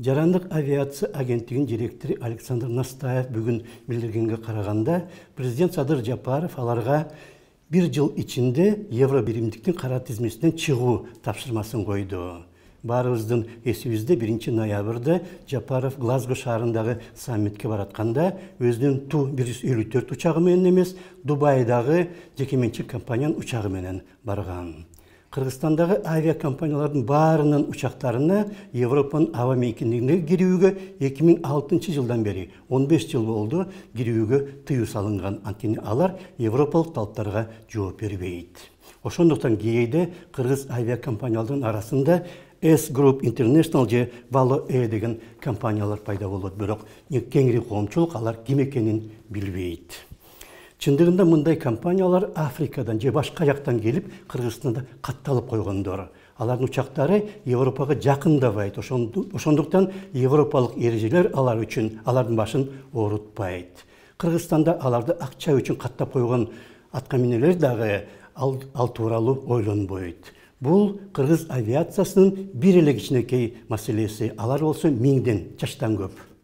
Жарандық авиация агенттигинин директору александр настаев бүгүн билдиргенге караганда президент садыр жапаров аларга бир жыл ичинде евро биримдиктин кара тизмесинен чыгуу тапшырмасын койду баарыбыздын эсибизде биринчи ноябрда жапаров глазго шаарындагы саммитке баратканда өзүнүн ту 154 жүз элүү Дубайдағы учагы менен эмес дубайдагы менен барган Қырғызстандағы авиакомпаниялардың барының ұшақтарына Европаның ава мекендігіне кіруге 2006 жылдан бері 15 жыл болды кіруге тыю салынған антенне алар европалық талаптарға жооп бербейді ошондуктан кээде кыргыз авиакомпаниялардын арасында S Group International же Valo E деген компаниялар пайда болот бирок кеңири коомчулук алар ким экенин билбейт чындыгында мындай компаниялар африкадан же башка жактан келип кыргызстанда катталып койгондор алардын учактары европага жакындабайт ошондуктан европалык эрежелер алар үчүн алардын башын оорутпайт кыргызстанда аларды акча үчүн қаттап койгон атка дағы дагы ал, ал тууралуу ойлонбойт бул кыргыз авиациясынын бир эле кичинекей маселеси алар болсо миңден чачтан көп